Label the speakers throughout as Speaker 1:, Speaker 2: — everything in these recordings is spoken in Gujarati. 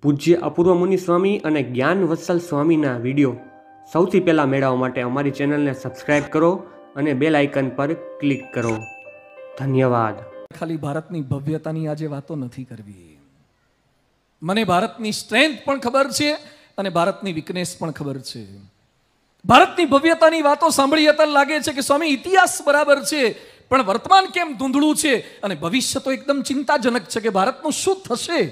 Speaker 1: પૂજ્ય અપૂર્વ મુનિ સ્વામી અને જ્ઞાન વત્સલ સ્વામીના વિડીયો સૌથી પહેલાં મેળવવા માટે અમારી ચેનલને સબસ્ક્રાઈબ કરો અને બેલ આઇકન પર ક્લિક કરો ધન્યવાદ ખાલી ભારતની ભવ્યતાની આજે વાતો નથી કરવી મને ભારતની સ્ટ્રેન્થ પણ ખબર છે અને ભારતની વીકનેસ પણ ખબર છે ભારતની ભવ્યતાની વાતો સાંભળીએ ત્યારે લાગે છે કે સ્વામી ઇતિહાસ બરાબર છે પણ વર્તમાન કેમ ધૂંધળું છે અને ભવિષ્ય તો એકદમ ચિંતાજનક છે કે ભારતનું શું થશે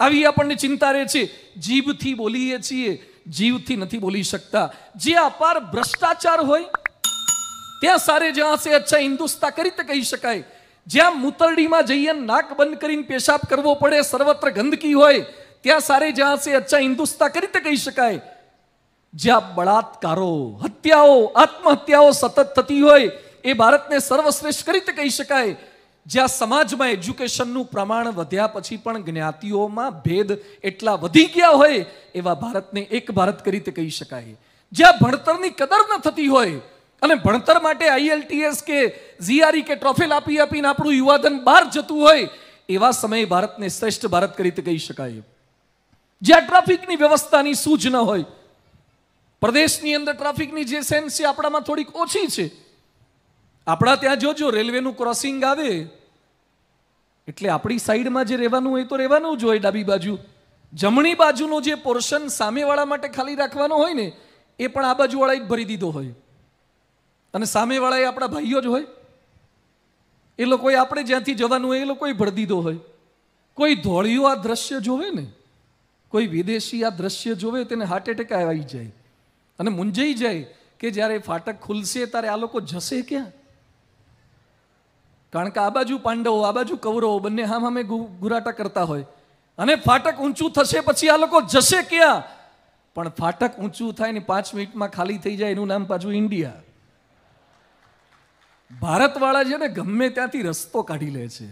Speaker 1: આવી આપણને ચિંતા રહે છે જીભથી બોલીએ છીએ જીવથી નથી બોલી શકતા જે અપાર ભ્રષ્ટાચાર હોય ત્યાં સારે જ્યાં છે અચ્છા હિન્દુસ્તા કરી તે કહી શકાય જ્યાં મુતરડીમાં જઈએ નાક બંધ કરીને પેશાબ કરવો પડે સર્વત્ર ગંદકી હોય ત્યાં સારે જ્યાં છે અચ્છા હિન્દુસ્તા કરી તે કહી શકાય જ્યાં બળાત્કારો હત્યાઓ આત્મહત્યાઓ સતત થતી હોય એ ભારતને સર્વશ્રેષ્ઠ કરી તે કહી શકાય જ્યાં સમાજમાં એજ્યુકેશનનું પ્રમાણ વધ્યા પછી પણ જ્ઞાતિઓમાં ભેદ એટલા વધી ગયા હોય એવા ભારતને એક ભારત કરી રીતે કહી શકાય જ્યાં ભણતરની કદર ન થતી હોય અને ભણતર માટે આઈએલટીએસ કે જીઆરઈ e કે ટ્રોફી આપી આપીને આપણું યુવાધન બહાર જતું હોય એવા સમયે ભારતને શ્રેષ્ઠ ભારત કરી રીતે કહી શકાય જ્યાં ટ્રાફિકની વ્યવસ્થાની સૂઝ ન હોય પ્રદેશની અંદર ટ્રાફિકની જે સેન્સ છે આપણામાં થોડીક ઓછી છે આપણા ત્યાં જોજો રેલવેનું ક્રોસિંગ આવે એટલે આપણી સાઈડમાં જે રહેવાનું હોય તો રહેવાનું જ હોય ડાબી બાજુ જમણી બાજુનો જે પોર્શન સામેવાળા માટે ખાલી રાખવાનો હોય ને એ પણ આ બાજુવાળાએ ભરી દીધો હોય અને સામેવાળાએ આપણા ભાઈઓ જ હોય એ લોકોએ આપણે જ્યાંથી જવાનું હોય એ લોકોએ ભરી દીધો હોય કોઈ ધોળિયો આ દ્રશ્ય જોવે ને કોઈ વિદેશી આ દ્રશ્ય જોવે તેને હાર્ટ એટેક આવી જાય અને મૂંઝાઈ જાય કે જ્યારે ફાટક ખુલશે ત્યારે આ લોકો જશે ક્યાં કારણ કે આ બાજુ પાંડવો આ બાજુ કૌરવો બંને હામ હામે ગુરાટા કરતા હોય અને ફાટક ઊંચું થશે પછી આ લોકો જશે ક્યાં પણ ફાટક ઊંચું થાય ને પાંચ મિનિટમાં ખાલી થઈ જાય એનું નામ પાછું ઇન્ડિયા ભારતવાળા છે ને ગમે ત્યાંથી રસ્તો કાઢી લે છે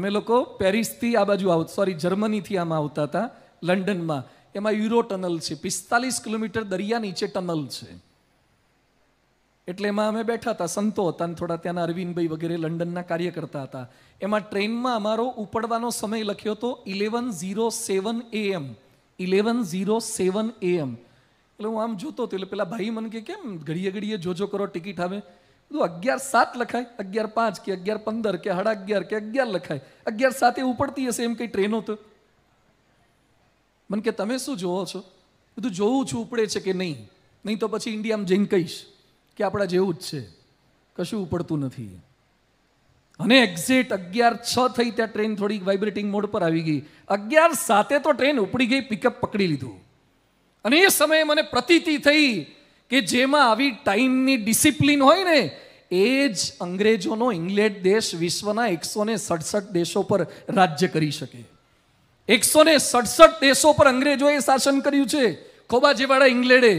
Speaker 1: અમે લોકો પેરિસથી આ બાજુ આવ સોરી જર્મનીથી આમાં આવતા હતા લંડનમાં એમાં યુરો ટનલ છે પિસ્તાલીસ કિલોમીટર દરિયા નીચે ટનલ છે એટલે એમાં અમે બેઠા હતા સંતો હતા અને થોડા ત્યાંના અરવિંદભાઈ વગેરે લંડનના કાર્યકર્તા હતા એમાં ટ્રેનમાં અમારો ઉપડવાનો સમય લખ્યો હતો eleven zero seven AM eleven zero seven AM એટલે હું આમ જોતો હતો એટલે પેલા ભાઈ મને કે કેમ ઘડીએ ઘડીએ જોજો કરો ટિકિટ આવે બધું અગિયાર સાત લખાય અગિયાર પાંચ કે અગિયાર પંદર કે હાડા અગિયાર કે અગિયાર લખાય અગિયાર સાતે ઉપડતી હશે એમ કંઈ ટ્રેનો તો મને કે તમે શું જોવો છો બધું જોઉં છું ઉપડે છે કે નહીં નહીં તો પછી ઇન્ડિયામાં જઈને કહીશ કે આપણા જેવું જ છે કશું ઉપડતું નથી અને એક્ઝેક્ટ અગિયાર છ થઈ ત્યાં ટ્રેન થોડી વાઇબ્રેટિંગ મોડ પર આવી ગઈ અગિયાર સાતે તો ટ્રેન ઉપડી ગઈ પિકઅપ પકડી લીધું અને એ સમયે મને પ્રતીતિ થઈ કે જેમાં આવી ટાઈમની ડિસિપ્લિન હોય ને એ જ અંગ્રેજોનો ઇંગ્લેન્ડ દેશ વિશ્વના એકસો ને સડસઠ દેશો પર રાજ્ય કરી શકે એકસો ને સડસઠ દેશો પર અંગ્રેજોએ શાસન કર્યું છે ખોબા જેવાળા ઇંગ્લેન્ડે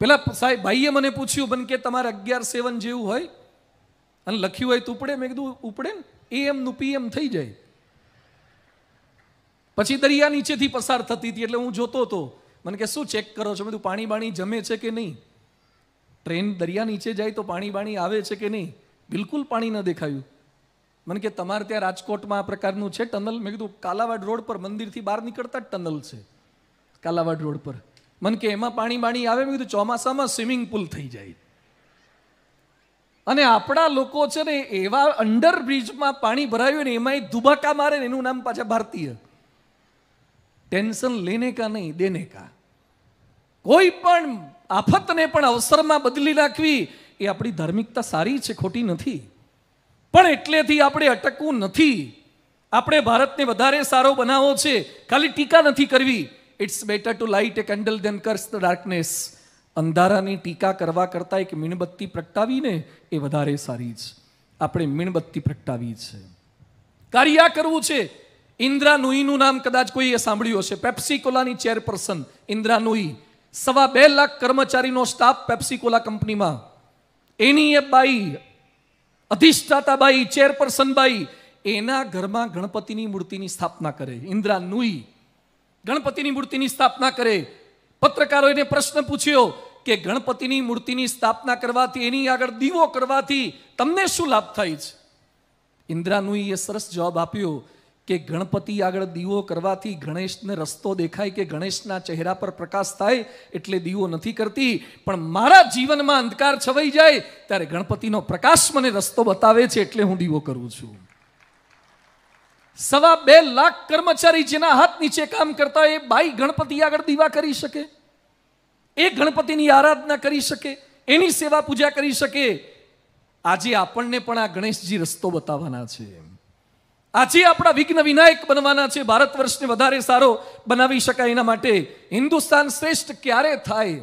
Speaker 1: પેલા સાહેબ ભાઈએ મને પૂછ્યું બન કે તમારે અગિયાર સેવન જેવું હોય અને લખ્યું હોય તો ઉપડે મેં કીધું ઉપડે ને એએમનું પીએમ થઈ જાય પછી દરિયા નીચેથી પસાર થતી હતી એટલે હું જોતો હતો મને કે શું ચેક કરો છો બધું પાણી બાણી જમે છે કે નહીં ટ્રેન દરિયા નીચે જાય તો પાણી બાણી આવે છે કે નહીં બિલકુલ પાણી ન દેખાયું મને કે તમારે ત્યાં રાજકોટમાં આ પ્રકારનું છે ટનલ મેં કીધું કાલાવાડ રોડ પર મંદિરથી બહાર નીકળતા જ ટનલ છે કાલાવાડ રોડ પર મને કે એમાં પાણી બાણી આવે મેં કીધું ચોમાસામાં સ્વિમિંગ પુલ થઈ જાય અને આપણા લોકો છે ને એવા અંડર બ્રિજમાં પાણી ભરાયું ને એમાં દુબાકા મારે ને એનું નામ પાછા ભારતીય ટેન્શન લેને કા નહીં દેને કા કોઈ પણ આફતને પણ અવસરમાં બદલી નાખવી એ આપણી ધાર્મિકતા સારી છે ખોટી નથી પણ એટલેથી આપણે અટકવું નથી આપણે ભારતને વધારે સારો બનાવવો છે ખાલી ટીકા નથી કરવી it's better to light a candle than curse the darkness અંધારાની ટીકા કરવા કરતાં એક મીણબત્તી પ્રગટાવીને એ વધારે સારી છે આપણે મીણબત્તી પ્રગટાવી છે કાર્ય કરવું છે ઇન્દ્રા નુઈનું નામ કદાચ કોઈએ સાંભળ્યું હશે પેપ્સિકોલાની ચેરપર્સન ઇન્દ્રા નુઈ સવા બે લાખ કર્મચારીનો સ્ટાફ પેપ્સિકોલા કંપનીમાં એની એ બાઈ અધિષ્ઠાતા બાઈ ચેરપર્સન બાઈ એના ઘરમાં ગણપતિની મૂર્તિની સ્થાપના કરે ઇન્દ્રા નુઈ ગણપતિની મૂર્તિની સ્થાપના કરે પત્રકારોએ પ્રશ્ન પૂછ્યો કે ગણપતિની મૂર્તિની સ્થાપના કરવાથી એની આગળ દીવો કરવાથી તમને શું લાભ થાય છે ઇન્દ્રાનુએ એ સરસ જવાબ આપ્યો કે ગણપતિ આગળ દીવો કરવાથી ગણેશને રસ્તો દેખાય કે ગણેશના ચહેરા પર પ્રકાશ થાય એટલે દીવો નથી કરતી પણ મારા જીવનમાં અંધકાર છવાઈ જાય ત્યારે ગણપતિનો પ્રકાશ મને રસ્તો બતાવે છે એટલે હું દીવો કરું છું સવા બે લાખ કર્મચારી જેના હાથ નીચે કામ કરતા એ બાઈ ગણપતિ આગળ દીવા કરી શકે એ ગણપતિની આરાધના કરી શકે એની સેવા પૂજા કરી શકે આજે આપણને પણ આ ગણેશજી રસ્તો બતાવવાના છે આજે આપણા વિઘ્ન વિનાયક બનવાના છે ભારત વર્ષને વધારે સારો બનાવી શકાય એના માટે હિન્દુસ્તાન શ્રેષ્ઠ ક્યારે થાય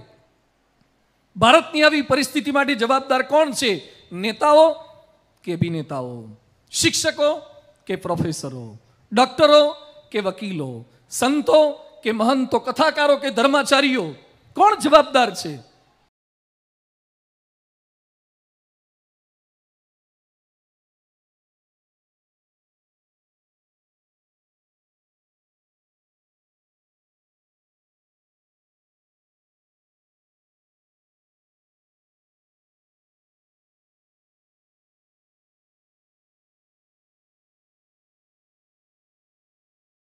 Speaker 1: ભારતની આવી પરિસ્થિતિ માટે જવાબદાર કોણ છે નેતાઓ કે બિનેતાઓ શિક્ષકો કે પ્રોફેસરો ડૉક્ટરો કે વકીલો સંતો કે મહંતો કથાકારો કે ધર્માચાર્યો કોણ જવાબદાર છે